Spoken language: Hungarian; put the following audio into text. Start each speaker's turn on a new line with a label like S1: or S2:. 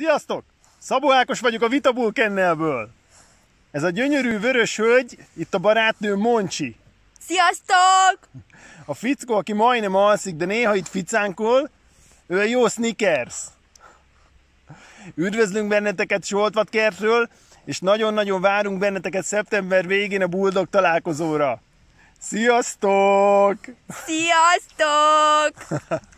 S1: Sziasztok! Szabó Ákos vagyok a Vitabul Kennelből. Ez a gyönyörű vörös hölgy, itt a barátnő Moncsi. Sziasztok! A fickó, aki majdnem alszik, de néha itt ficánkol, ő a jó sneakers. Üdvözlünk benneteket kertről, és nagyon-nagyon várunk benneteket szeptember végén a Bulldog találkozóra. Sziasztok!
S2: Sziasztok!